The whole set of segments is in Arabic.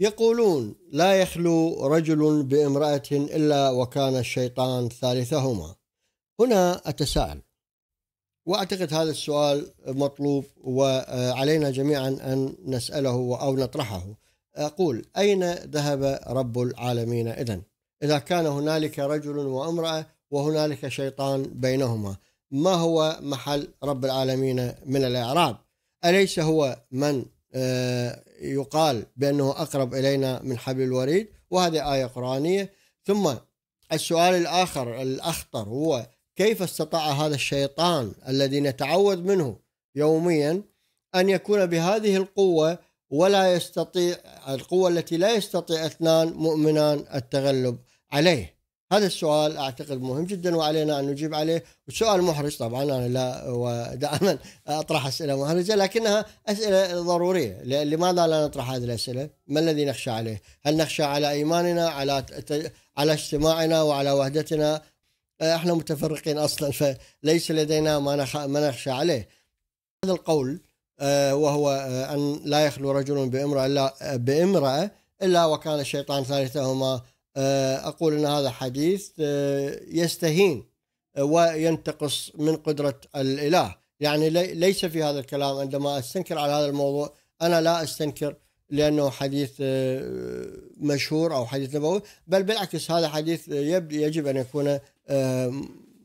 يقولون لا يخلو رجل بامرأة إلا وكان الشيطان ثالثهما هنا أتساءل وأعتقد هذا السؤال مطلوب وعلينا جميعا أن نسأله أو نطرحه أقول أين ذهب رب العالمين إذن إذا كان هنالك رجل وامرأة وهنالك شيطان بينهما ما هو محل رب العالمين من الإعراب أليس هو من آه، يقال بأنه أقرب إلينا من حبل الوريد وهذه آية قرآنية ثم السؤال الآخر الأخطر هو كيف استطاع هذا الشيطان الذي نتعوذ منه يوميا أن يكون بهذه القوة ولا يستطيع القوة التي لا يستطيع اثنان مؤمنان التغلب عليه هذا السؤال اعتقد مهم جدا وعلينا ان نجيب عليه والسؤال محرج طبعا انا لا ودائما اطرح اسئله محرجه لكنها اسئله ضروريه لماذا لا نطرح هذه الاسئله؟ ما الذي نخشى عليه؟ هل نخشى على ايماننا على على اجتماعنا وعلى وحدتنا؟ آه، احنا متفرقين اصلا فليس لدينا ما ما نخشى عليه. هذا القول آه، وهو آه، ان لا يخلو رجل بامراه الا بامراه الا وكان الشيطان ثالثهما آه، اقول ان هذا حديث آه، يستهين آه، وينتقص من قدره الاله، يعني ليس في هذا الكلام عندما استنكر على هذا الموضوع انا لا استنكر لانه حديث مشهور او حديث نبوي، بل بالعكس هذا حديث يجب ان يكون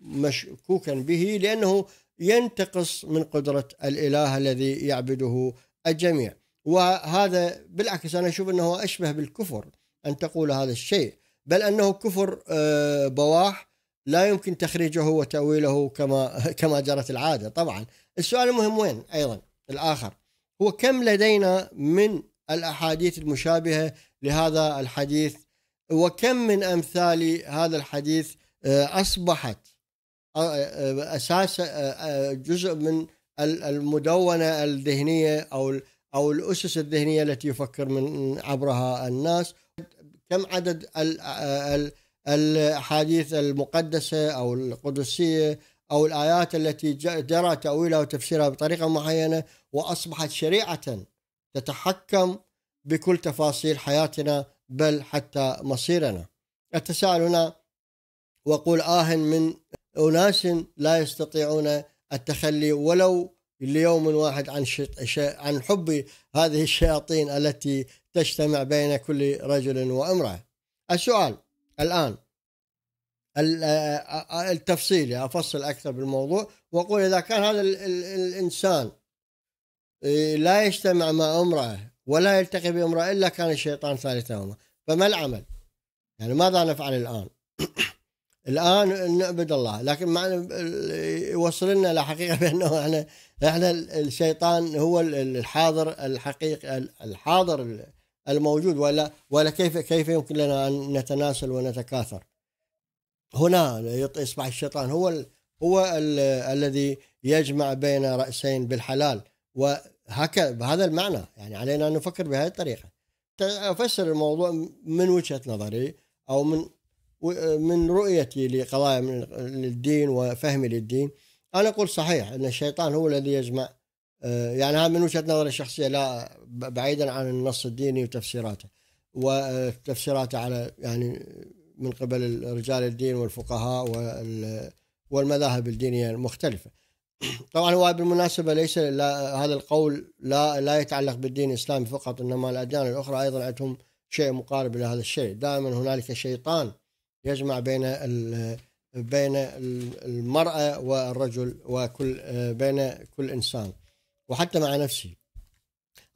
مشكوكا به لانه ينتقص من قدره الاله الذي يعبده الجميع. وهذا بالعكس انا اشوف انه اشبه بالكفر ان تقول هذا الشيء بل انه كفر آه، بواح لا يمكن تخريجه وتاويله كما كما جرت العاده طبعا السؤال المهم وين ايضا الاخر هو كم لدينا من الاحاديث المشابهه لهذا الحديث وكم من امثال هذا الحديث آه، اصبحت آه، اساس جزء من المدونه الذهنيه او او الاسس الذهنيه التي يفكر من عبرها الناس كم عدد آه، الاحاديث المقدسه او القدسيه او الايات التي جرى تاويلها وتفسيرها بطريقه معينه واصبحت شريعه تتحكم بكل تفاصيل حياتنا بل حتى مصيرنا. اتساءل هنا واقول آه من أناس لا يستطيعون التخلي ولو ليوم واحد عن عن حب هذه الشياطين التي تجتمع بين كل رجل وامرأة السؤال الآن التفصيلي يعني أفصل أكثر بالموضوع وأقول إذا كان هذا الإنسان إيه، لا يجتمع مع امرأة ولا يلتقي بامرأة إلا كان الشيطان ثالثهما فما العمل يعني ماذا نفعل الآن الآن نعبد الله لكن معنى يوصل لنا لحقيقة بأنه احنا احنا الشيطان هو الحاضر الحقيقي الحاضر الموجود ولا ولا كيف كيف يمكن لنا ان نتناسل ونتكاثر هنا يصبح الشيطان هو ال هو ال الذي يجمع بين راسين بالحلال وهكذا بهذا المعنى يعني علينا ان نفكر بهذه الطريقه افسر الموضوع من وجهه نظري او من من رؤيتي لقضايا من الدين وفهمي للدين انا اقول صحيح ان الشيطان هو الذي يجمع آه، يعني هذا من وجهه نظري الشخصيه لا بعيدا عن النص الديني وتفسيراته وتفسيراته على يعني من قبل رجال الدين والفقهاء والمذاهب الدينيه المختلفه. طبعا هو بالمناسبه ليس لا هذا القول لا لا يتعلق بالدين الاسلامي فقط انما الاديان الاخرى ايضا عندهم شيء مقارب الى هذا الشيء، دائما هنالك شيطان يجمع بين بين المراه والرجل وكل آه، بين كل انسان. وحتى مع نفسي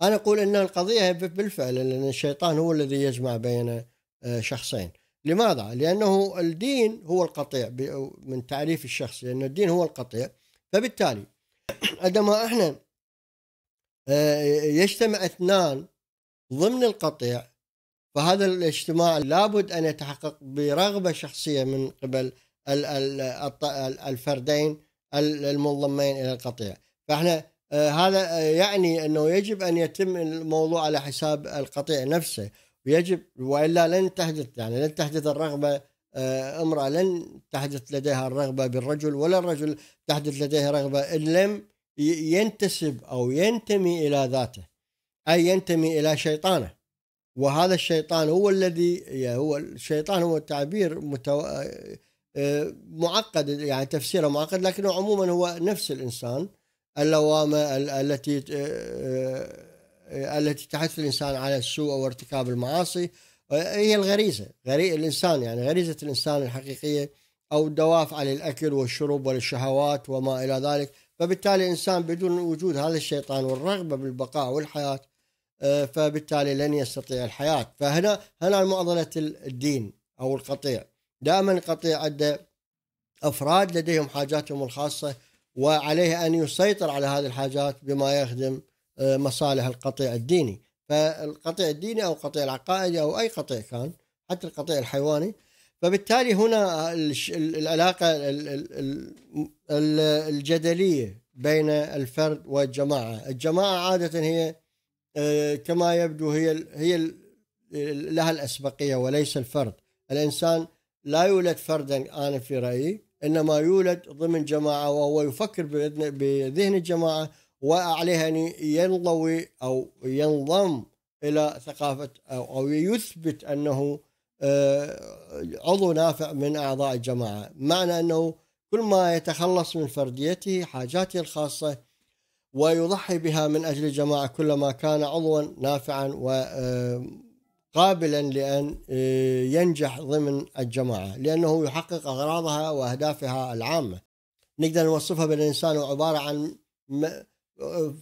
انا اقول ان القضيه بالفعل ان الشيطان هو الذي يجمع بين آه، شخصين لماذا لانه الدين هو القطيع من تعريف الشخص لان الدين هو القطيع فبالتالي عندما احنا آه، يجتمع اثنان ضمن القطيع فهذا الاجتماع لابد ان يتحقق برغبه شخصيه من قبل الفردين المنضمين الى القطيع فاحنا آه، هذا آه، يعني انه يجب ان يتم الموضوع على حساب القطيع نفسه ويجب والا لن تحدث يعني لن تحدث الرغبه آه، امراه لن تحدث لديها الرغبه بالرجل ولا الرجل تحدث لديه رغبه ان لم ينتسب او ينتمي الى ذاته اي ينتمي الى شيطانه وهذا الشيطان هو الذي يعني هو الشيطان هو تعبير متو... معقد يعني تفسيره معقد لكنه عموما هو نفس الانسان اللوامه التي آه، آه، التي تحث الانسان على السوء وارتكاب المعاصي آه، هي الغريزه غري الانسان يعني غريزه الانسان الحقيقيه او الدوافع للاكل والشرب والشهوات وما الى ذلك فبالتالي الانسان بدون وجود هذا الشيطان والرغبه بالبقاء والحياه فبالتالي لن يستطيع الحياه فهنا هنا معضله الدين او القطيع دائما القطيع عنده افراد لديهم حاجاتهم الخاصه وعليه أن يسيطر على هذه الحاجات بما يخدم آه، مصالح القطيع الديني فالقطيع الديني أو القطيع العقائدي أو أي قطيع كان حتى القطيع الحيواني فبالتالي هنا العلاقة الجدلية بين الفرد والجماعة الجماعة عادة هي آه، كما يبدو هي هي لها الأسبقية وليس الفرد الإنسان لا يولد فردا أنا في رأيي انما يولد ضمن جماعه وهو يفكر بذهن الجماعه وعليه ان ينضوي او ينضم الى ثقافه او, أو يثبت انه آه، عضو نافع من اعضاء الجماعه، معنى انه كل ما يتخلص من فرديته حاجاته الخاصه ويضحي بها من اجل الجماعه كلما كان عضوا نافعا آه، قابلا لأن آه، ينجح ضمن الجماعة لأنه يحقق أغراضها وأهدافها العامة نقدر نوصفها بالإنسان عبارة عن آه،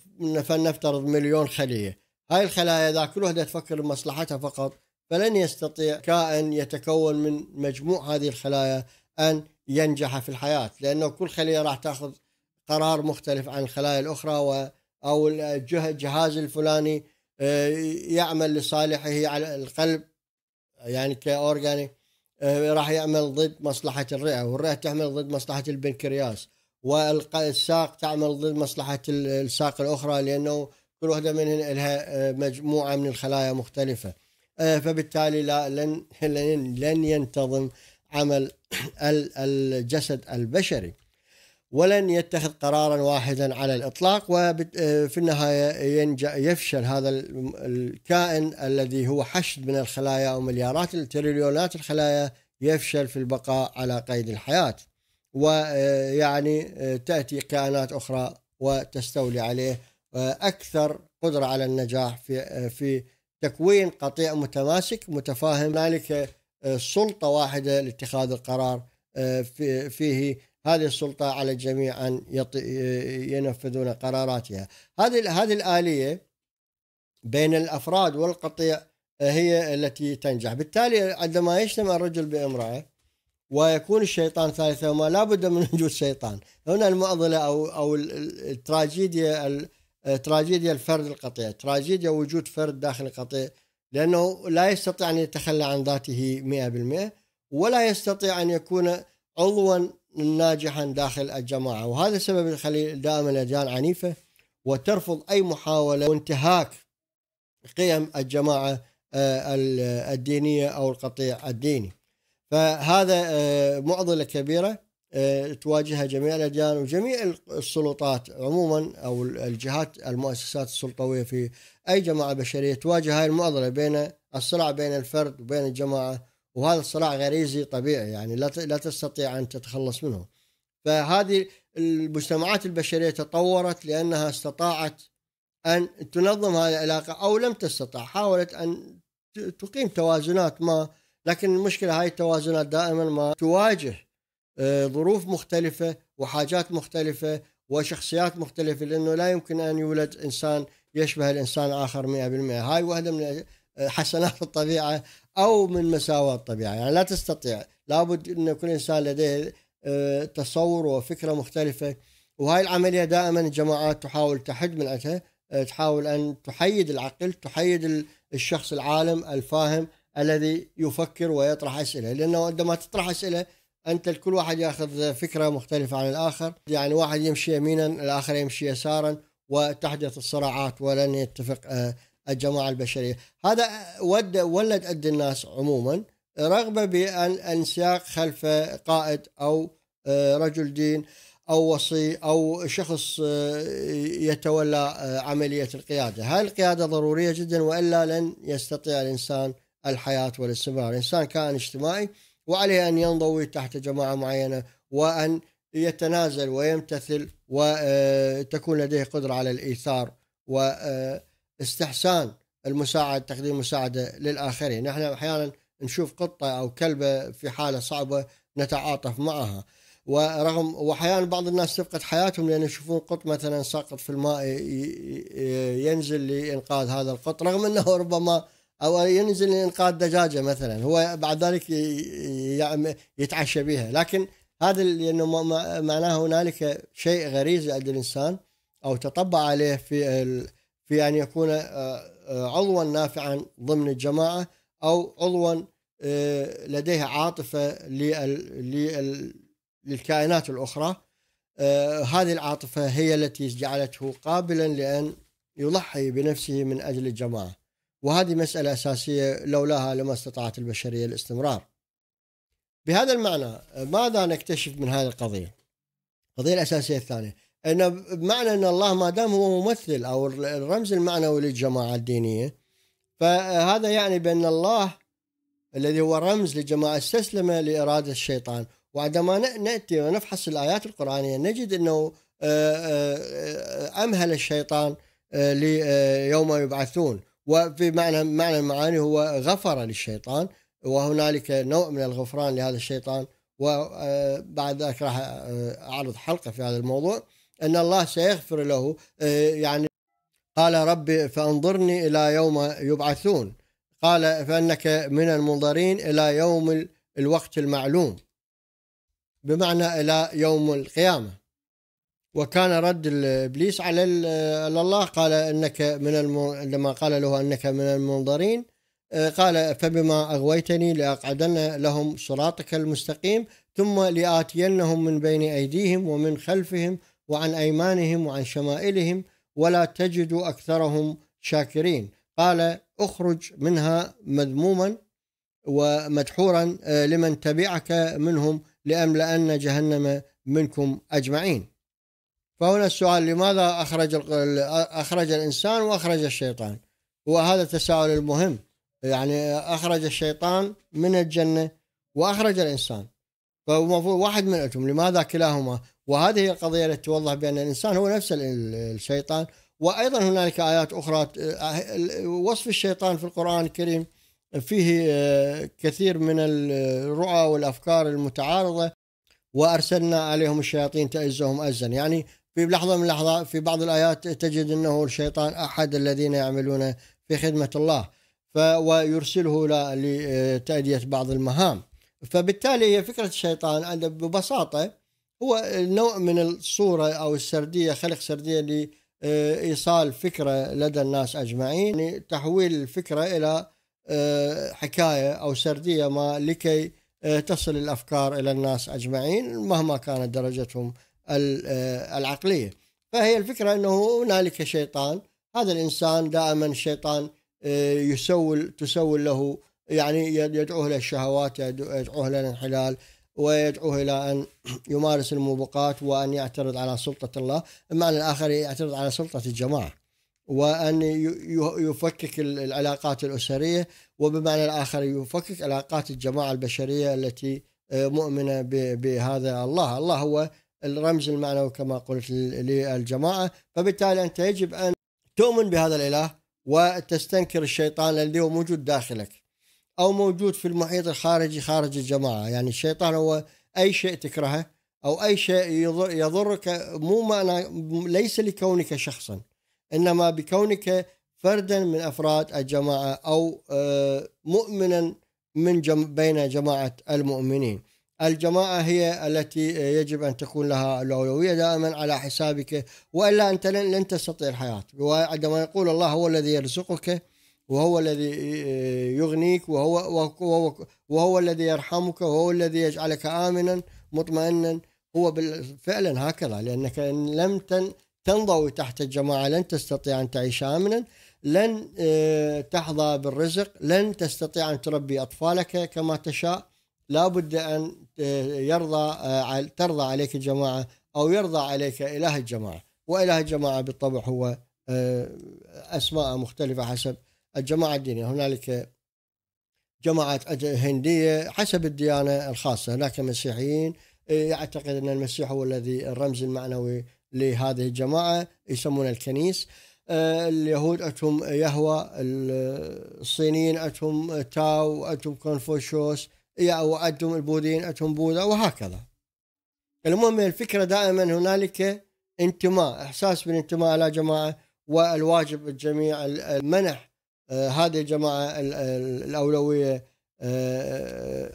فلنفترض مليون خلية هاي الخلايا إذا كل وحدة تفكر بمصلحتها فقط فلن يستطيع كائن يتكون من مجموع هذه الخلايا أن ينجح في الحياة لأنه كل خلية راح تأخذ قرار مختلف عن الخلايا الأخرى و أو الجهاز الفلاني آه، يعمل لصالحه على القلب يعني كأورجاني آه، راح يعمل ضد مصلحة الرئة والرئة تعمل ضد مصلحة البنكرياس والساق تعمل ضد مصلحة الساق الأخرى لأنه كل واحدة منهن لها آه، مجموعة من الخلايا مختلفة فبالتالي لا لن لن ينتظم عمل الجسد البشري ولن يتخذ قرارا واحدا على الاطلاق وفي آه، النهايه ينجح يفشل هذا الكائن الذي هو حشد من الخلايا ومليارات التريليونات الخلايا يفشل في البقاء على قيد الحياه ويعني آه، آه، تاتي كائنات اخرى وتستولي عليه اكثر قدره على النجاح في في تكوين قطيع متماسك متفاهم هنالك سلطه واحده لاتخاذ القرار فيه هذه السلطه على الجميع ان ينفذون قراراتها هذه هذه الاليه بين الافراد والقطيع هي التي تنجح بالتالي عندما يجتمع الرجل بامراه ويكون الشيطان وما لا بد من وجود شيطان هنا المعضله او او التراجيديا تراجيديا الفرد القطيع تراجيديا وجود فرد داخل القطيع لأنه لا يستطيع أن يتخلى عن ذاته 100% ولا يستطيع أن يكون عضوا ناجحا داخل الجماعة وهذا السبب اللي يخلي دائما الأديان عنيفة وترفض أي محاولة وانتهاك قيم الجماعة آه، الدينية أو القطيع الديني فهذا آه، معضلة كبيرة آه، تواجهها جميع الأديان وجميع السلطات عموما أو الجهات المؤسسات السلطوية في أي جماعة بشرية تواجه هذه المعضلة بين الصراع بين الفرد وبين الجماعة وهذا الصراع غريزي طبيعي يعني لا لا تستطيع ان تتخلص منه. فهذه المجتمعات البشريه تطورت لانها استطاعت ان تنظم هذه العلاقه او لم تستطع، حاولت ان تقيم توازنات ما لكن المشكله هاي التوازنات دائما ما تواجه آه، ظروف مختلفه وحاجات مختلفه وشخصيات مختلفه لانه لا يمكن ان يولد انسان يشبه الانسان الاخر 100% هاي واحده من آه، حسنات الطبيعه او من مساواه الطبيعه يعني لا تستطيع لابد ان كل انسان لديه آه، تصور وفكره مختلفه وهاي العمليه دائما الجماعات تحاول تحد من عندها آه، تحاول ان تحيد العقل تحيد الشخص العالم الفاهم الذي يفكر ويطرح اسئله لانه عندما تطرح اسئله انت الكل واحد ياخذ فكره مختلفه عن الاخر يعني واحد يمشي يمينا الاخر يمشي يسارا وتحدث الصراعات ولن يتفق آه، الجماعه البشريه هذا ود ولد عند الناس عموما رغبه بان انساق خلف قائد او آه، رجل دين او وصي او شخص آه، يتولى آه، عمليه القياده، هذه القياده ضروريه جدا والا لن يستطيع الانسان الحياه والاستمرار، الانسان كائن اجتماعي وعليه ان ينضوي تحت جماعه معينه وان يتنازل ويمتثل وتكون لديه قدره على الايثار و استحسان المساعد تقديم مساعدة للآخرين نحن أحيانا نشوف قطة أو كلبة في حالة صعبة نتعاطف معها ورغم واحيانا بعض الناس تفقد حياتهم لان يشوفون قط مثلا ساقط في الماء ينزل لانقاذ هذا القط رغم انه ربما او ينزل لانقاذ دجاجه مثلا هو بعد ذلك يتعشى بها لكن هذا لانه معناه هنالك شيء غريزي عند الانسان او تطبع عليه في في أن يكون آه، آه، عضوا نافعا ضمن الجماعة أو عضوا آه، لديه عاطفة للكائنات الأخرى هذه العاطفة هي التي جعلته قابلا لأن يضحي بنفسه من أجل الجماعة وهذه مسألة أساسية لولاها لما استطاعت البشرية الاستمرار بهذا المعنى ماذا نكتشف من هذه القضية القضية الأساسية الثانية أنا بمعنى أن الله ما دام هو ممثل أو الرمز المعنوي للجماعة الدينية فهذا يعني بأن الله الذي هو رمز لجماعة استسلم لإرادة الشيطان وعندما نأتي ونفحص الآيات القرآنية نجد أنه آه، آه، أمهل الشيطان آه، ليوم يبعثون وفي معنى معنى المعاني هو غفر للشيطان وهنالك نوع من الغفران لهذا الشيطان وبعد ذلك راح اعرض حلقه في هذا الموضوع أن الله سيغفر له آه، يعني قال ربي فأنظرني إلى يوم يبعثون قال فإنك من المنظرين إلى يوم الوقت المعلوم بمعنى إلى يوم القيامة وكان رد ابليس على الله قال انك من لما قال له انك من المنظرين آه، قال فبما اغويتني لاقعدن لهم صراطك المستقيم ثم لاتينهم من بين ايديهم ومن خلفهم وعن أيمانهم وعن شمائلهم ولا تجد أكثرهم شاكرين قال اخرج منها مذموما ومدحورا آه، لمن تبعك منهم لأملأن جهنم منكم أجمعين فهنا السؤال لماذا أخرج أخرج الإنسان وأخرج الشيطان وهذا التساؤل المهم يعني أخرج الشيطان من الجنة وأخرج الإنسان فالمفروض واحد من أتم لماذا كلاهما وهذه هي القضية التي توضح بأن الإنسان هو نفس الشيطان وأيضا هنالك آيات أخرى آه، وصف الشيطان في القرآن الكريم فيه آه، كثير من الرؤى والأفكار المتعارضة وأرسلنا عليهم الشياطين تأزهم أزا يعني في لحظة من لحظة في بعض الآيات تجد أنه الشيطان أحد الذين يعملون في خدمة الله ويرسله لتأدية بعض المهام فبالتالي هي فكرة الشيطان ببساطة هو نوع من الصورة أو السردية خلق سردية لإيصال فكرة لدى الناس أجمعين يعني تحويل الفكرة إلى آه، حكاية أو سردية ما لكي آه، تصل الأفكار إلى الناس أجمعين مهما كانت درجتهم آه، العقلية فهي الفكرة أنه هنالك شيطان هذا الإنسان دائما الشيطان يسول تسول له يعني يدعوه الى الشهوات يدعوه الى الانحلال ويدعوه الى ان يمارس الموبقات وان يعترض على سلطه الله، المعنى الاخر يعترض على سلطه الجماعه وان يفكك العلاقات الاسريه وبمعنى الاخر يفكك علاقات الجماعه البشريه التي آه، مؤمنه بهذا الله، الله هو الرمز المعنوي كما قلت للجماعه، فبالتالي انت يجب ان تؤمن بهذا الاله وتستنكر الشيطان الذي هو موجود داخلك. او موجود في المحيط الخارجي خارج الجماعه يعني الشيطان هو اي شيء تكرهه او اي شيء يضرك مو معنى ليس لكونك شخصا انما بكونك فردا من افراد الجماعه او آه، مؤمنا من جم بين جماعه المؤمنين. الجماعه هي التي يجب ان تكون لها الاولويه دائما على حسابك والا انت لن تستطيع الحياه وعندما يقول الله هو الذي يرزقك وهو الذي آه، آه، يغنيك وهو, وهو, وهو الذي يرحمك وهو الذي يجعلك آمنا مطمئنا هو فعلا هكذا لأنك إن لم تنضوي تحت الجماعة لن تستطيع أن تعيش آمنا لن آه، تحظى بالرزق لن تستطيع أن تربي أطفالك كما تشاء لابد أن يرضى ترضى عليك الجماعة أو يرضى عليك إله الجماعة وإله الجماعة بالطبع هو أسماء مختلفة حسب الجماعة الدينية هنالك جماعات هندية حسب الديانة الخاصة هناك مسيحيين إيه، يعتقد أن المسيح هو الذي الرمز المعنوي لهذه الجماعة يسمون الكنيس آه، اليهود أتهم يهوى الصينيين أتهم تاو أتهم كونفوشيوس وأتهم البوذيين أتهم بوذا وهكذا المهم الفكرة دائما هنالك انتماء إحساس بالانتماء إلى جماعة والواجب الجميع المنح آه، هذه الجماعة الأولوية آه،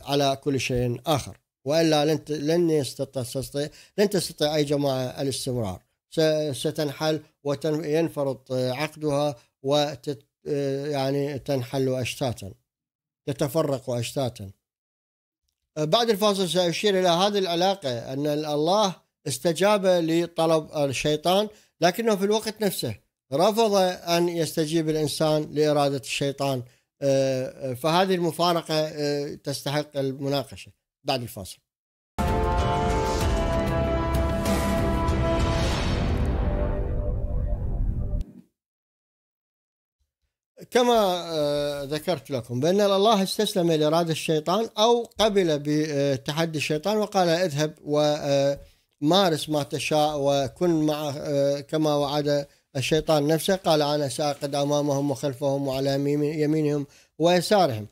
آه، على كل شيء آخر وإلا لن لن يستطيع لن تستطيع أي جماعة الاستمرار ستنحل وينفرط عقدها وتت يعني تنحل أشتاتا تتفرق أشتاتا بعد الفاصل سأشير إلى هذه العلاقة أن الله استجاب لطلب الشيطان لكنه في الوقت نفسه رفض أن يستجيب الإنسان لإرادة الشيطان آه، آه، فهذه المفارقة آه، تستحق المناقشة بعد الفاصل كما ذكرت لكم بأن الله استسلم لإرادة الشيطان أو قبل بتحدي الشيطان وقال اذهب ومارس ما تشاء وكن مع كما وعد الشيطان نفسه قال أنا ساقد أمامهم وخلفهم وعلى يمينهم ويسارهم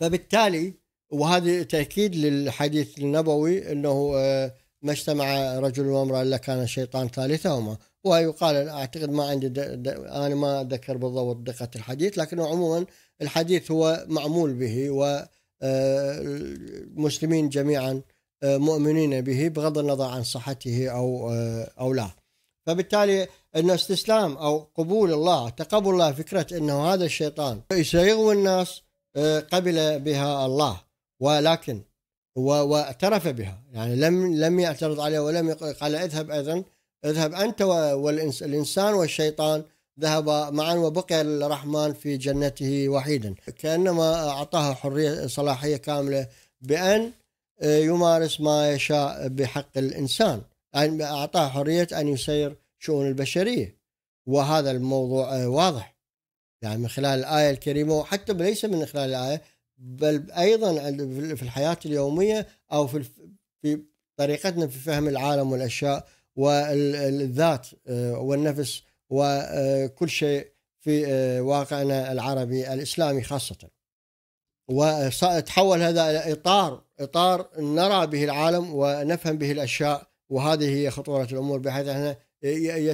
فبالتالي وهذا تأكيد للحديث النبوي أنه آه، ما اجتمع رجل وامرأة إلا كان الشيطان ثالثهما ويقال أعتقد ما عندي أنا ما أذكر بالضبط دقة الحديث لكنه عموما الحديث هو معمول به و آه، المسلمين جميعا آه، مؤمنين به بغض النظر عن صحته أو أو لا فبالتالي أن استسلام أو قبول الله تقبل الله فكرة أنه هذا الشيطان سيغوي الناس آه، قبل بها الله ولكن واعترف بها يعني لم لم يعترض عليها ولم يقل قال اذهب ايضا اذهب انت والانسان والشيطان ذهب معا وبقي الرحمن في جنته وحيدا كانما اعطاه حريه صلاحيه كامله بان آه، يمارس ما يشاء بحق الانسان يعني اعطاه حريه ان يسير شؤون البشريه وهذا الموضوع آه، واضح يعني من خلال الايه الكريمه وحتى ليس من خلال الايه بل ايضا في الحياه اليوميه او في في طريقتنا في فهم العالم والاشياء والذات آه، والنفس وكل آه، شيء في واقعنا العربي الاسلامي خاصه. وتحول هذا الى اطار اطار نرى به العالم ونفهم به الاشياء وهذه هي خطوره الامور بحيث احنا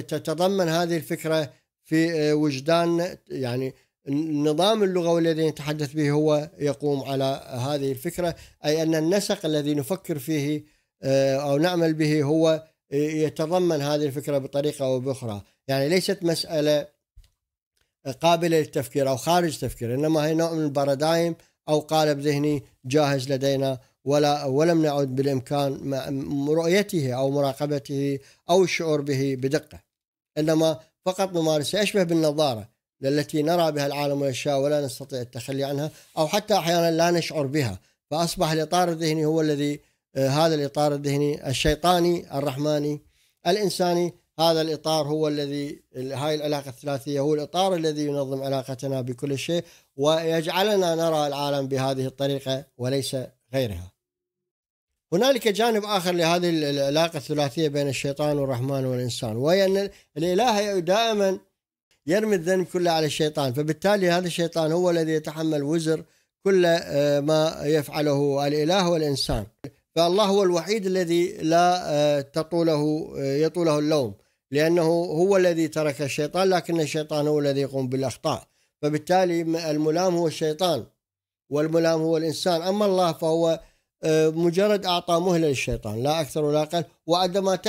تتضمن هذه الفكرة في آه، وجدان يعني النظام اللغوي الذي نتحدث به هو يقوم على هذه الفكرة أي أن النسق الذي نفكر فيه آه، أو نعمل به هو آه، يتضمن هذه الفكرة بطريقة أو بأخرى يعني ليست مسألة قابلة للتفكير أو خارج تفكير إنما هي نوع من البارادايم أو قالب ذهني جاهز لدينا ولا ولم نعد بالامكان رؤيته او مراقبته او الشعور به بدقه انما فقط ممارسه اشبه بالنظاره التي نرى بها العالم والاشياء ولا نستطيع التخلي عنها او حتى احيانا لا نشعر بها فاصبح الاطار الذهني هو الذي آه، هذا الاطار الذهني الشيطاني الرحماني الانساني هذا الاطار هو الذي هاي العلاقه الثلاثيه هو الاطار الذي ينظم علاقتنا بكل شيء ويجعلنا نرى العالم بهذه الطريقه وليس غيرها. هنالك جانب اخر لهذه العلاقه الثلاثيه بين الشيطان والرحمن والانسان وهي ان الاله دائما يرمي الذنب كله على الشيطان فبالتالي هذا الشيطان هو الذي يتحمل وزر كل آه، ما يفعله الاله والانسان فالله هو الوحيد الذي لا آه، تطوله آه، يطوله اللوم لانه هو الذي ترك الشيطان لكن الشيطان هو الذي يقوم بالاخطاء فبالتالي الملام هو الشيطان والملام هو الانسان اما الله فهو آه، مجرد اعطى مهله للشيطان لا اكثر ولا اقل وعندما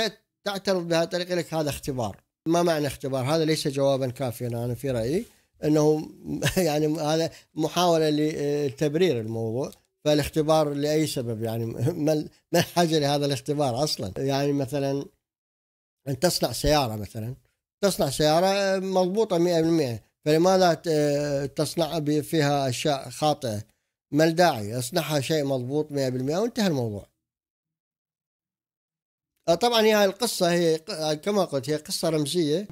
تعترض بهذه الطريقه لك هذا اختبار ما معنى اختبار هذا ليس جوابا كافيا انا في رايي انه يعني هذا محاوله لتبرير الموضوع فالاختبار لاي سبب يعني ما الحاجه لهذا الاختبار اصلا يعني مثلا ان تصنع سياره مثلا تصنع سياره مضبوطه 100% فلماذا تصنع فيها اشياء خاطئه ما الداعي اصنعها شيء مضبوط 100% وانتهى الموضوع آه، طبعا هي القصة هي كما قلت هي قصة رمزية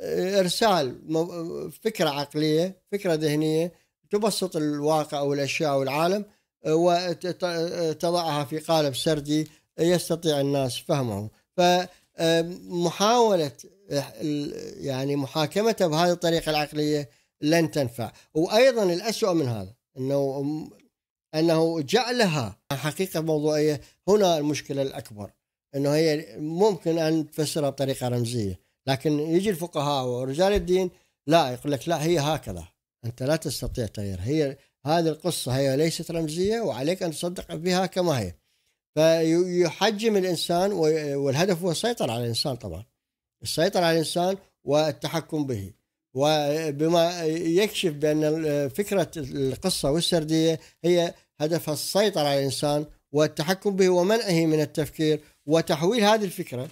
لإرسال آه، فكرة عقلية فكرة ذهنية تبسط الواقع والأشياء والعالم آه، وتضعها في قالب سردي يستطيع الناس فهمه فمحاولة يعني محاكمته بهذه الطريقة العقلية لن تنفع وأيضا الأسوأ من هذا انه انه جعلها حقيقه موضوعيه هنا المشكله الاكبر انه هي ممكن ان تفسرها بطريقه رمزيه لكن يجي الفقهاء ورجال الدين لا يقول لك لا هي هكذا انت لا تستطيع تغيير هي هذه القصه هي ليست رمزيه وعليك ان تصدق بها كما هي فيحجم الانسان والهدف هو السيطره على الانسان طبعا السيطره على الانسان والتحكم به وبما يكشف بأن فكرة القصة والسردية هي هدفها السيطرة على الإنسان والتحكم به ومنعه من التفكير وتحويل هذه الفكرة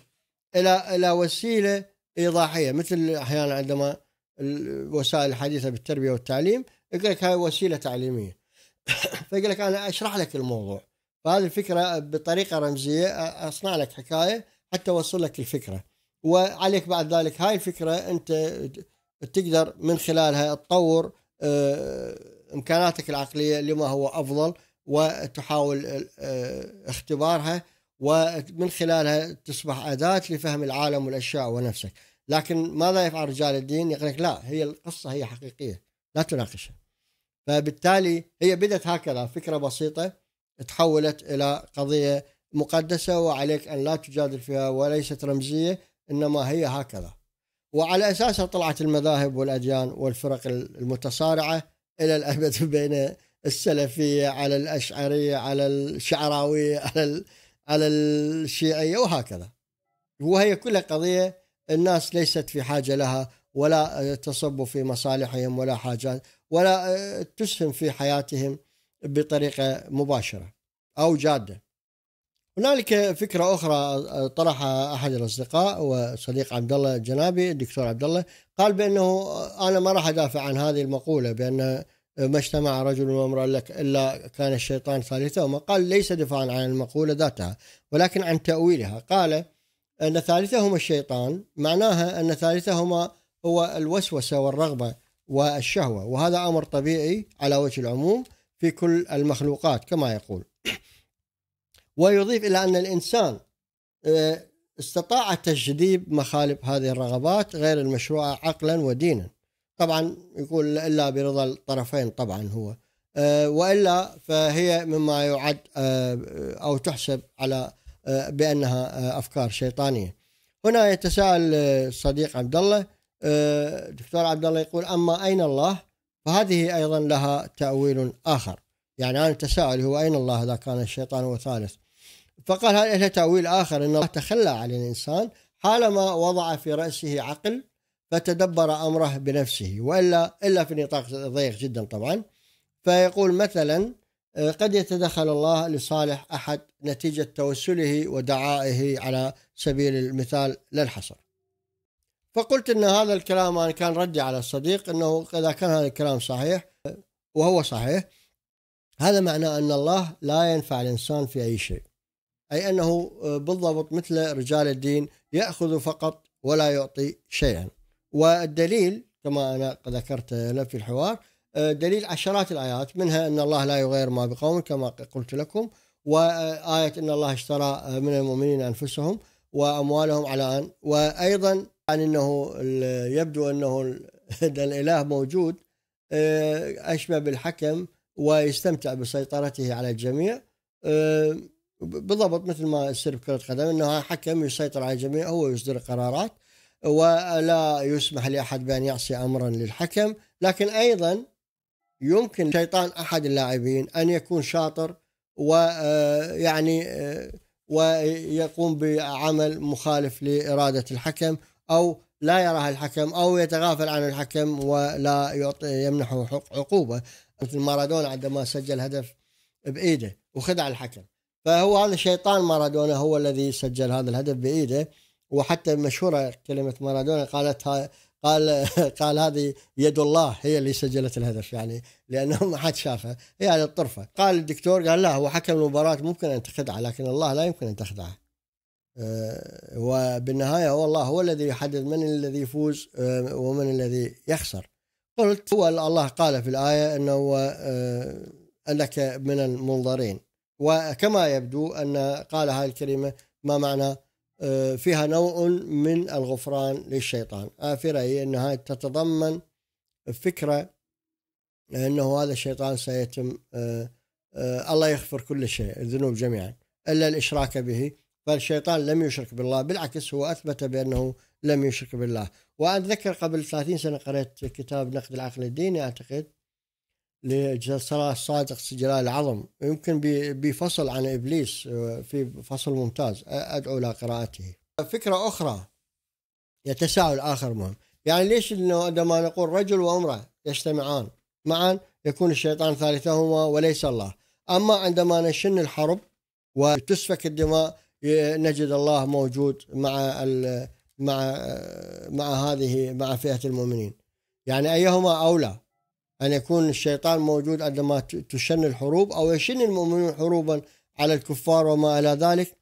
إلى إلى وسيلة إيضاحية مثل أحيانا عندما الوسائل الحديثة بالتربية والتعليم يقول لك هاي وسيلة تعليمية فيقول لك أنا أشرح لك الموضوع فهذه الفكرة بطريقة رمزية أصنع لك حكاية حتى أوصل لك الفكرة وعليك بعد ذلك هاي الفكرة أنت تقدر من خلالها تطور آه، امكاناتك العقليه لما هو افضل وتحاول آه، آه، اختبارها ومن خلالها تصبح اداه لفهم العالم والاشياء ونفسك لكن ماذا يفعل رجال الدين يقول لك لا هي القصه هي حقيقيه لا تناقشها فبالتالي هي بدت هكذا فكره بسيطه تحولت الى قضيه مقدسه وعليك ان لا تجادل فيها وليست رمزيه انما هي هكذا وعلى اساسها طلعت المذاهب والاديان والفرق المتصارعه الى الابد بين السلفيه على الاشعريه على الشعراويه على على الشيعيه وهكذا. وهي كلها قضيه الناس ليست في حاجه لها ولا تصب في مصالحهم ولا حاجات ولا آه، تسهم في حياتهم بطريقه مباشره او جاده. هنالك فكرة أخرى طرحها أحد الأصدقاء وصديق عبد الله الجنابي الدكتور عبد الله قال بأنه أنا ما راح أدافع عن هذه المقولة بأن ما اجتمع رجل وامرأة لك إلا كان الشيطان ثالثهما قال ليس دفاعا عن المقولة ذاتها ولكن عن تأويلها قال أن ثالثهما الشيطان معناها أن ثالثهما هو الوسوسة والرغبة والشهوة وهذا أمر طبيعي على وجه العموم في كل المخلوقات كما يقول ويضيف إلى أن الإنسان آه، استطاع تجذيب مخالب هذه الرغبات غير المشروعة عقلا ودينا طبعا يقول إلا برضا الطرفين طبعا هو آه، وإلا فهي مما يعد آه، أو تحسب على بأنها أفكار شيطانية هنا يتساءل الصديق عبد الله دكتور عبد الله يقول أما أين الله فهذه أيضا لها تأويل آخر يعني أنا أتساءل هو أين الله إذا كان الشيطان هو ثالث فقال هذا تأويل آخر أن الله تخلى عن الإنسان حالما وضع في رأسه عقل فتدبر أمره بنفسه وإلا إلا في نطاق ضيق جدا طبعا فيقول مثلا آه، قد يتدخل الله لصالح أحد نتيجة توسله ودعائه على سبيل المثال لا الحصر فقلت أن هذا الكلام أنا كان ردي على الصديق أنه إذا كان هذا الكلام صحيح وهو صحيح هذا معناه أن الله لا ينفع الإنسان في أي شيء أي أنه آه، بالضبط مثل رجال الدين يأخذ فقط ولا يعطي شيئا والدليل كما أنا ذكرت له في الحوار آه، دليل عشرات الآيات منها أن الله لا يغير ما بقوم كما قلت لكم وآية أن الله اشترى آه، من المؤمنين أنفسهم وأموالهم على أن وأيضا عن أنه يبدو أنه الإله موجود أشبه بالحكم ويستمتع بسيطرته على الجميع بالضبط مثل ما يصير بكره قدم انه حكم يسيطر على الجميع هو يصدر قرارات ولا يسمح لاحد بان يعصي امرا للحكم لكن ايضا يمكن شيطان احد اللاعبين ان يكون شاطر ويعني آه، آه، ويقوم بعمل مخالف لاراده الحكم او لا يراها الحكم او يتغافل عن الحكم ولا يعطي يمنحه حق عقوبه مثل مارادونا عندما سجل هدف بايده وخدع الحكم فهو هذا الشيطان مارادونا هو الذي سجل هذا الهدف بايده وحتى مشهوره كلمه مارادونا ها قال قال هذه يد الله هي اللي سجلت الهدف يعني لانه ما حد شافه هي على الطرفه قال الدكتور قال لا هو حكم المباراه ممكن ان تخدعه لكن الله لا يمكن ان تخدعه آه، وبالنهايه هو الله هو الذي يحدد من الذي يفوز آه، ومن الذي يخسر قلت هو الله قال في الايه انه انك آه، من المنظرين وكما يبدو أن قال هذه الكلمة ما معنى آه، فيها نوع من الغفران للشيطان في رايي أنها تتضمن فكرة أنه هذا الشيطان سيتم آه، آه، الله يغفر كل شيء الذنوب جميعا إلا الإشراك به فالشيطان لم يشرك بالله بالعكس هو أثبت بأنه لم يشرك بالله وأتذكر قبل 30 سنة قرأت كتاب نقد العقل الديني أعتقد لجسراء الصادق سجلاء العظم يمكن بفصل عن إبليس آه، في فصل ممتاز أدعو إلى قراءته فكرة أخرى يتساءل آخر مهم يعني ليش أنه عندما نقول رجل وامرأة يجتمعان معا يكون الشيطان ثالثهما وليس الله أما عندما نشن الحرب وتسفك الدماء نجد الله موجود مع مع آه، مع هذه مع فئة المؤمنين يعني أيهما أولى أن يكون الشيطان موجود عندما تشن الحروب أو يشن المؤمنون حروبا على الكفار وما إلى ذلك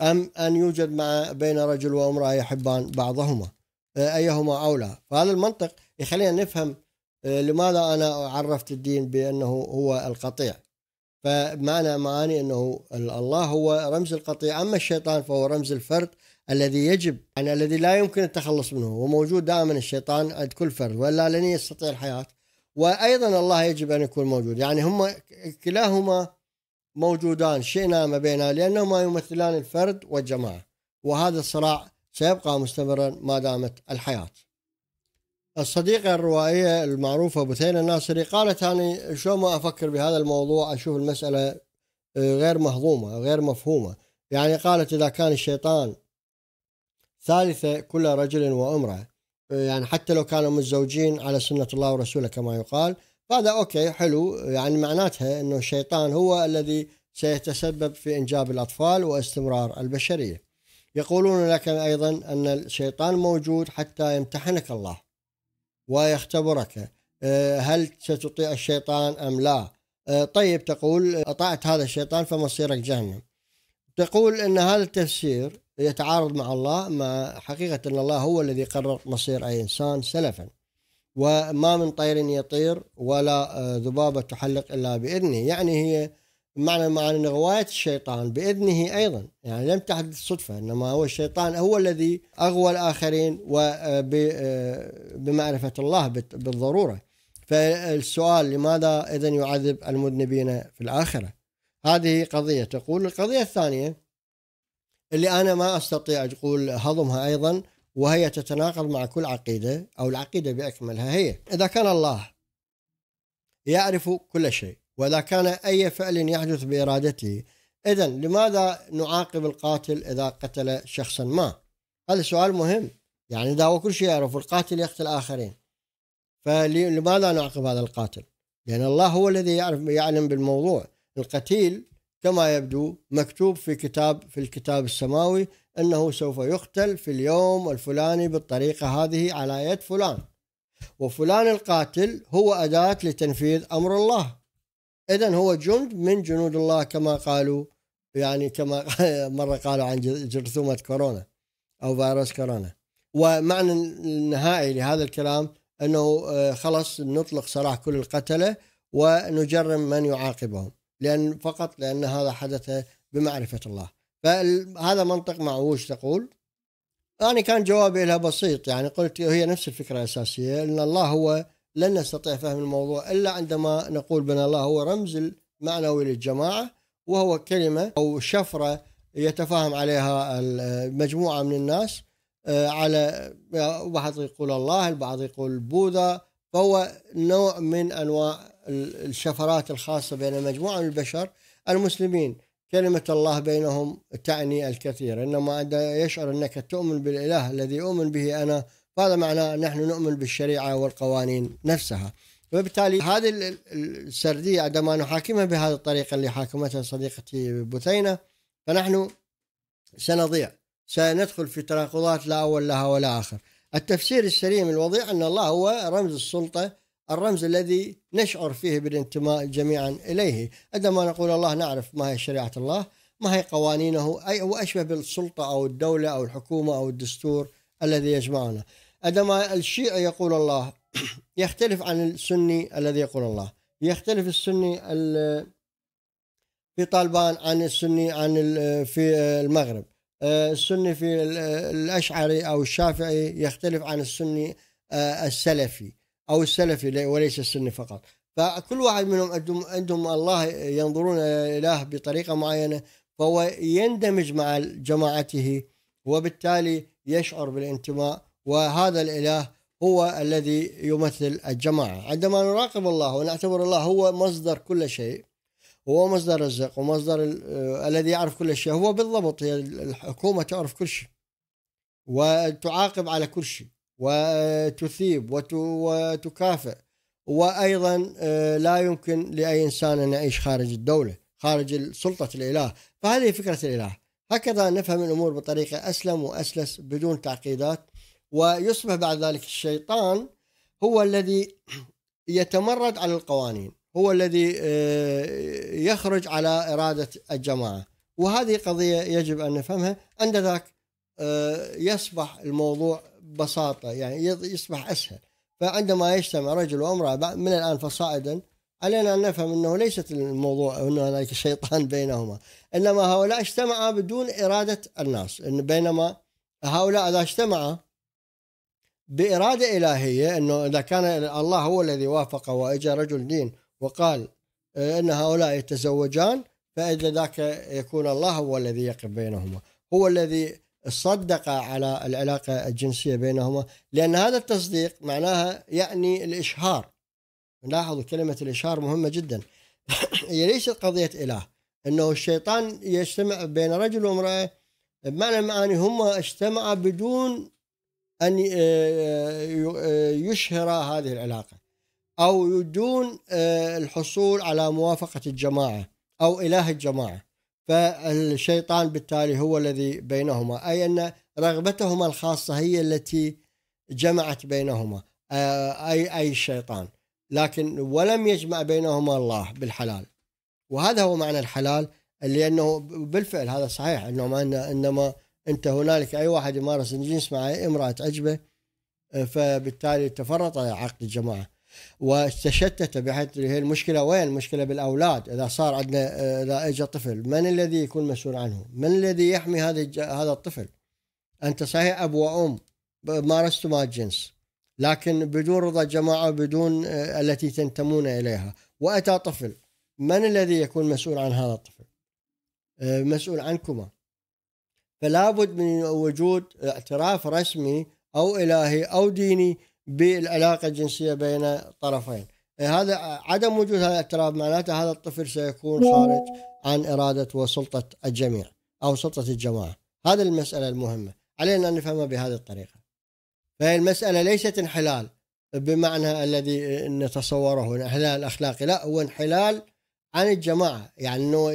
أم أن يوجد مع بين رجل وامرأة يحبان بعضهما آه، أيهما أولى فهذا المنطق يخلينا نفهم آه، لماذا أنا عرفت الدين بأنه هو القطيع فمعنى معاني أنه الله هو رمز القطيع أما الشيطان فهو رمز الفرد الذي يجب يعني الذي لا يمكن التخلص منه وموجود دائما الشيطان عند كل فرد ولا لن يستطيع الحياة وايضا الله يجب ان يكون موجود يعني هما كلاهما موجودان شئنا ما بينا لانهما يمثلان الفرد والجماعه وهذا الصراع سيبقى مستمرا ما دامت الحياه. الصديقه الروائيه المعروفه بثينه الناصري قالت اني شو ما افكر بهذا الموضوع اشوف المساله آه، غير مهضومه غير مفهومه يعني قالت اذا كان الشيطان ثالثه كل رجل وامراه يعني حتى لو كانوا متزوجين على سنة الله ورسوله كما يقال فهذا أوكي حلو يعني معناتها أنه الشيطان هو الذي سيتسبب في إنجاب الأطفال واستمرار البشرية يقولون لك أيضا أن الشيطان موجود حتى يمتحنك الله ويختبرك آه، هل ستطيع الشيطان أم لا آه، طيب تقول أطعت هذا الشيطان فمصيرك جهنم تقول أن هذا التفسير يتعارض مع الله مع حقيقة أن الله هو الذي قرر مصير أي إنسان سلفا وما من طير يطير ولا آه، ذبابة تحلق إلا بإذنه يعني هي معنى معنى غواية الشيطان بإذنه أيضا يعني لم تحدث صدفة إنما هو الشيطان هو الذي أغوى الآخرين وبمعرفة آه، آه، الله بالضرورة فالسؤال لماذا إذن يعذب المذنبين في الآخرة هذه قضية تقول القضية الثانية اللي انا ما استطيع اقول هضمها ايضا وهي تتناقض مع كل عقيده او العقيده باكملها هي اذا كان الله يعرف كل شيء واذا كان اي فعل يحدث بارادته اذا لماذا نعاقب القاتل اذا قتل شخصا ما؟ هذا سؤال مهم يعني اذا هو كل شيء يعرف القاتل يقتل اخرين فلماذا نعاقب هذا القاتل؟ لان الله هو الذي يعرف يعلم بالموضوع القتيل كما يبدو مكتوب في كتاب في الكتاب السماوي انه سوف يقتل في اليوم الفلاني بالطريقه هذه على يد فلان وفلان القاتل هو اداه لتنفيذ امر الله اذا هو جند من جنود الله كما قالوا يعني كما مره قالوا عن جرثومه كورونا او فيروس كورونا ومعنى النهائي لهذا الكلام انه آه، خلص نطلق سراح كل القتله ونجرم من يعاقبهم لأن فقط لأن هذا حدث بمعرفة الله فهذا منطق معوج تقول أنا كان جوابي لها بسيط يعني قلت هي نفس الفكرة الأساسية أن الله هو لن نستطيع فهم الموضوع إلا عندما نقول بأن الله هو رمز المعنوي للجماعة وهو كلمة أو شفرة يتفاهم عليها مجموعة من الناس آه، على بعض يقول الله البعض يقول بوذا فهو نوع من أنواع الشفرات الخاصة بين مجموعة من البشر المسلمين كلمة الله بينهم تعني الكثير إنما يشعر أنك تؤمن بالإله الذي أؤمن به أنا فهذا معناه نحن نؤمن بالشريعة والقوانين نفسها وبالتالي هذه السردية عندما نحاكمها بهذه الطريقة اللي حاكمتها صديقتي بثينة فنحن سنضيع سندخل في تناقضات لا أول لها ولا آخر التفسير السليم الوضيع أن الله هو رمز السلطة الرمز الذي نشعر فيه بالانتماء جميعا اليه، عندما نقول الله نعرف ما هي شريعه الله، ما هي قوانينه اي هو أشبه بالسلطه او الدوله او الحكومه او الدستور الذي يجمعنا. عندما الشيعي يقول الله يختلف عن السني الذي يقول الله، يختلف السني في طالبان عن السني عن في المغرب. آه، السني في الاشعري او الشافعي يختلف عن السني آه، السلفي. او السلفي وليس السني فقط فكل واحد منهم عندهم الله ينظرون اله بطريقه معينه فهو يندمج مع جماعته وبالتالي يشعر بالانتماء وهذا الاله هو الذي يمثل الجماعه عندما نراقب الله ونعتبر الله هو مصدر كل شيء هو مصدر الرزق ومصدر آه، الذي يعرف كل شيء هو بالضبط الحكومه تعرف كل شيء وتعاقب على كل شيء وتثيب وتكافئ وايضا آه، لا يمكن لاي انسان ان يعيش خارج الدوله، خارج سلطه الاله، فهذه فكره الاله، هكذا نفهم الامور بطريقه اسلم واسلس بدون تعقيدات ويصبح بعد ذلك الشيطان هو الذي يتمرد على القوانين، هو الذي آه، يخرج على اراده الجماعه، وهذه قضيه يجب ان نفهمها، عند ذاك آه، يصبح الموضوع ببساطه يعني يصبح اسهل فعندما يجتمع رجل وامراه من الان فصاعدا علينا ان نفهم انه ليست الموضوع انه هناك شيطان بينهما انما هؤلاء اجتمعا بدون اراده الناس إن بينما هؤلاء اذا اجتمعا باراده الهيه انه اذا كان الله هو الذي وافق واجى رجل دين وقال آه، ان هؤلاء يتزوجان فاذا ذاك يكون الله هو الذي يقف بينهما هو الذي صدق على العلاقة الجنسية بينهما لأن هذا التصديق معناها يعني الإشهار لاحظوا كلمة الإشهار مهمة جدا هي ليست قضية إله أنه الشيطان يجتمع بين رجل وامرأة بمعنى معاني هما اجتمعا بدون أن آه، آه، يشهر هذه العلاقة أو دون آه، الحصول على موافقة الجماعة أو إله الجماعة فالشيطان بالتالي هو الذي بينهما أي أن رغبتهما الخاصة هي التي جمعت بينهما آه، أي أي الشيطان لكن ولم يجمع بينهما الله بالحلال وهذا هو معنى الحلال لأنه بالفعل هذا صحيح أنه إنما أنت هنالك أي واحد يمارس الجنس مع امرأة عجبه آه، فبالتالي تفرط عقد الجماعة وتشتت بحيث هي المشكله وين؟ المشكله بالاولاد، اذا صار عندنا اذا اجى طفل، من الذي يكون مسؤول عنه؟ من الذي يحمي هذا هذا الطفل؟ انت صحيح اب وام مارستما الجنس لكن بدون رضا جماعه بدون آه، التي تنتمون اليها، واتى طفل، من الذي يكون مسؤول عن هذا الطفل؟ آه، مسؤول عنكما. فلا بد من وجود اعتراف رسمي او الهي او ديني بالعلاقة الجنسية بين طرفين إيه، هذا عدم وجود هذا الاعتراف معناته هذا الطفل سيكون خارج عن إرادة وسلطة الجميع أو سلطة الجماعة هذه المسألة المهمة علينا أن نفهمها بهذه الطريقة فهي المسألة ليست انحلال بمعنى الذي نتصوره انحلال أخلاقي لا هو انحلال عن الجماعة يعني أنه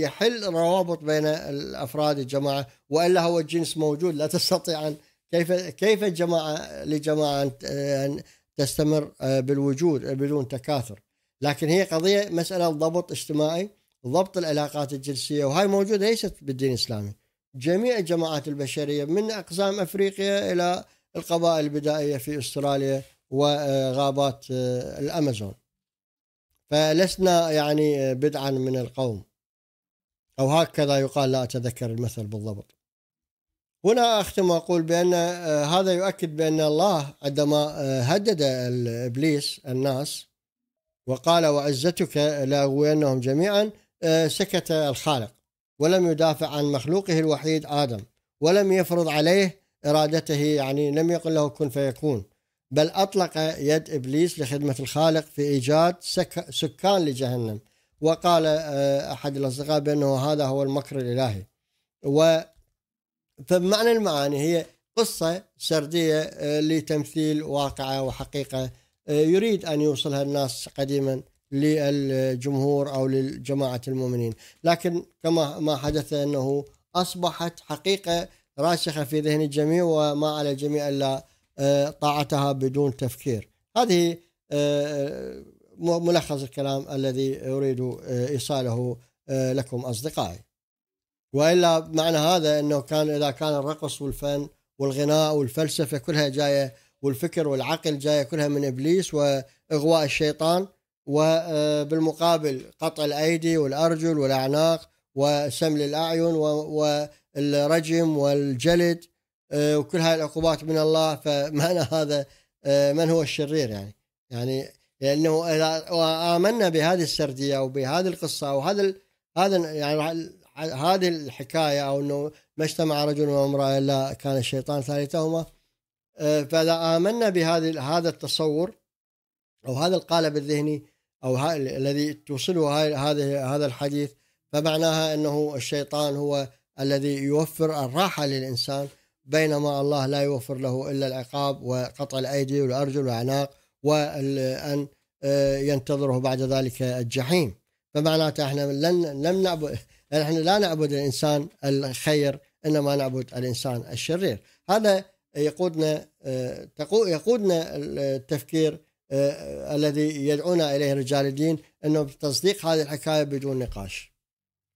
يحل روابط بين الأفراد الجماعة وإلا هو الجنس موجود لا تستطيع أن كيف كيف الجماعه للجماعه ان تستمر آه، بالوجود آه، بدون تكاثر لكن هي قضيه مساله ضبط اجتماعي ضبط العلاقات الجنسيه وهي موجوده ليست بالدين الاسلامي جميع الجماعات البشريه من اقسام افريقيا الى القبائل البدائيه في استراليا وغابات آه، الامازون فلسنا يعني بدعا من القوم او هكذا يقال لا اتذكر المثل بالضبط هنا أختم وأقول بأن آه، هذا يؤكد بأن الله عندما آه، هدد إبليس الناس وقال وعزتك لأغوينهم جميعا آه، سكت الخالق ولم يدافع عن مخلوقه الوحيد آدم ولم يفرض عليه إرادته يعني لم يقل له كن فيكون بل أطلق يد إبليس لخدمة الخالق في إيجاد سكان لجهنم وقال أحد الأصدقاء بأنه هذا هو المكر الإلهي و فبمعنى المعاني هي قصة سردية آه، لتمثيل واقعة وحقيقة آه، يريد أن يوصلها الناس قديما للجمهور أو لجماعة المؤمنين لكن كما ما حدث أنه أصبحت حقيقة راسخة في ذهن الجميع وما على الجميع إلا آه، طاعتها بدون تفكير هذه ملخص الكلام الذي أريد إيصاله لكم أصدقائي والا معنى هذا انه كان اذا كان الرقص والفن والغناء والفلسفه كلها جايه والفكر والعقل جايه كلها من ابليس واغواء الشيطان وبالمقابل آه، قطع الايدي والارجل والاعناق وسمل الاعين والرجم والجلد آه، وكل هاي العقوبات من الله فمعنى هذا آه، من هو الشرير يعني يعني لانه اذا امنا بهذه السرديه وبهذه القصه وهذا هذا يعني هذه الحكايه او انه ما اجتمع رجل وامراه الا كان الشيطان ثالثهما آه، فاذا امنا بهذه هذا التصور او هذا القالب الذهني او الذي توصله هذه هذا الحديث فمعناها انه الشيطان هو الذي يوفر الراحه للانسان بينما الله لا يوفر له الا العقاب وقطع الايدي والارجل والاعناق وان آه، ينتظره بعد ذلك الجحيم فمعناته احنا لن لم نعبد نحن لا نعبد الانسان الخير انما نعبد الانسان الشرير هذا يقودنا آه، يقودنا التفكير آه، الذي يدعونا اليه رجال الدين انه بتصديق هذه الحكايه بدون نقاش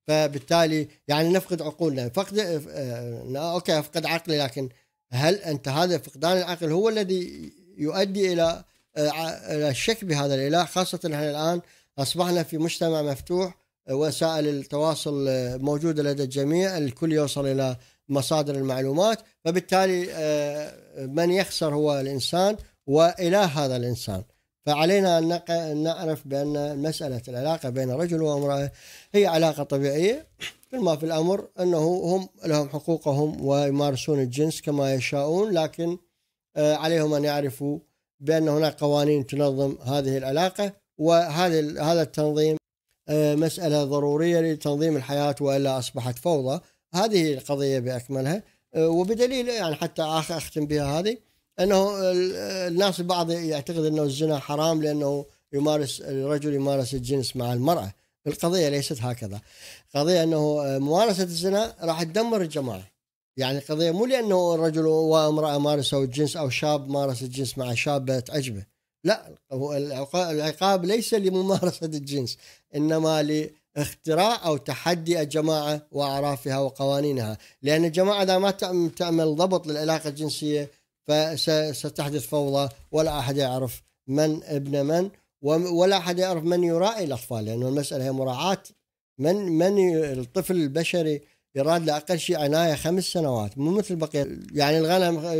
فبالتالي يعني نفقد عقولنا فقد آه، اوكي افقد عقلي لكن هل انت هذا فقدان العقل هو الذي يؤدي الى الشك بهذا الاله خاصه نحن الان اصبحنا في مجتمع مفتوح وسائل التواصل موجوده لدى الجميع الكل يوصل الى مصادر المعلومات فبالتالي آه، من يخسر هو الانسان واله هذا الانسان فعلينا ان نعرف بان مساله العلاقه بين رجل وامراه هي علاقه طبيعيه كل ما في الامر انه هم لهم حقوقهم ويمارسون الجنس كما يشاءون لكن آه، عليهم ان يعرفوا بان هناك قوانين تنظم هذه العلاقه وهذا هذا التنظيم آه، مسألة ضرورية لتنظيم الحياة وإلا أصبحت فوضى هذه القضية بأكملها آه، وبدليل يعني حتى آخر أختم بها هذه أنه آه، الناس البعض يعتقد أنه الزنا حرام لأنه يمارس الرجل يمارس الجنس مع المرأة القضية ليست هكذا القضية أنه ممارسة الزنا راح تدمر الجماعة يعني القضية مو لأنه الرجل وامرأة مارسوا الجنس أو شاب مارس الجنس مع شابة تعجبه لا هو العقاب ليس لممارسة الجنس إنما لاختراع أو تحدي الجماعة وأعرافها وقوانينها لأن الجماعة إذا ما تعمل ضبط للعلاقة الجنسية فستحدث فوضى ولا أحد يعرف من ابن من ولا أحد يعرف من يراعي الأطفال لانه المسألة هي مراعاة من من الطفل البشري يراد له أقل شيء عناية خمس سنوات مو مثل بقية يعني الغنم